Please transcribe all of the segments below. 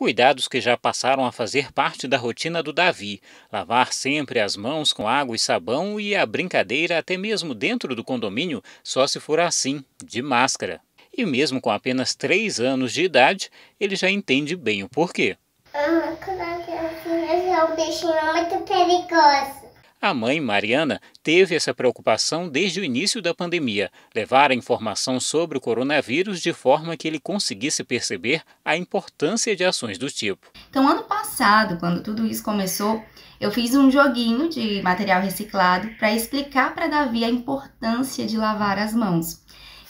Cuidados que já passaram a fazer parte da rotina do Davi: lavar sempre as mãos com água e sabão e a brincadeira até mesmo dentro do condomínio, só se for assim, de máscara. E mesmo com apenas 3 anos de idade, ele já entende bem o porquê. Ah, a é um bichinho muito perigoso. A mãe, Mariana, teve essa preocupação desde o início da pandemia, levar a informação sobre o coronavírus de forma que ele conseguisse perceber a importância de ações do tipo. Então, ano passado, quando tudo isso começou, eu fiz um joguinho de material reciclado para explicar para Davi a importância de lavar as mãos.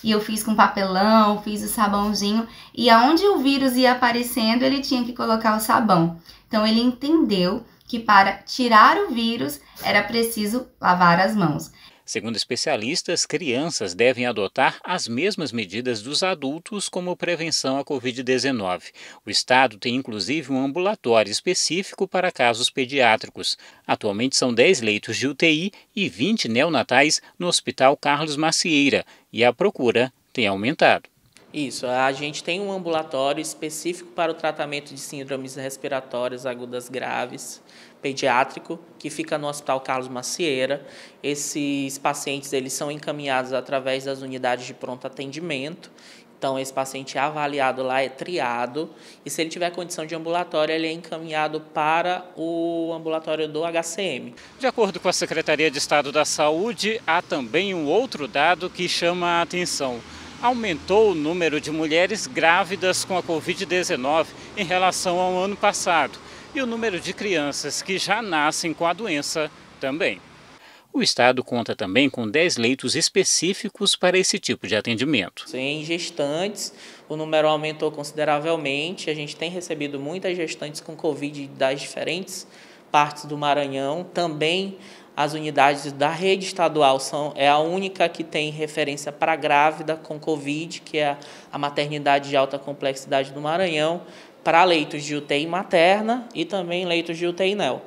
E eu fiz com papelão, fiz o sabãozinho, e aonde o vírus ia aparecendo, ele tinha que colocar o sabão. Então ele entendeu que para tirar o vírus era preciso lavar as mãos. Segundo especialistas, crianças devem adotar as mesmas medidas dos adultos como prevenção à Covid-19. O Estado tem inclusive um ambulatório específico para casos pediátricos. Atualmente são 10 leitos de UTI e 20 neonatais no Hospital Carlos Macieira, e a procura tem aumentado. Isso, a gente tem um ambulatório específico para o tratamento de síndromes respiratórias agudas graves, pediátrico, que fica no Hospital Carlos Macieira. Esses pacientes eles são encaminhados através das unidades de pronto atendimento. Então, esse paciente é avaliado lá, é triado, e se ele tiver condição de ambulatório, ele é encaminhado para o ambulatório do HCM. De acordo com a Secretaria de Estado da Saúde, há também um outro dado que chama a atenção aumentou o número de mulheres grávidas com a Covid-19 em relação ao ano passado e o número de crianças que já nascem com a doença também. O Estado conta também com 10 leitos específicos para esse tipo de atendimento. Em gestantes, o número aumentou consideravelmente. A gente tem recebido muitas gestantes com Covid das diferentes partes do Maranhão. Também as unidades da rede estadual são é a única que tem referência para grávida com Covid, que é a maternidade de alta complexidade do Maranhão, para leitos de UTI materna e também leitos de UTI NEL.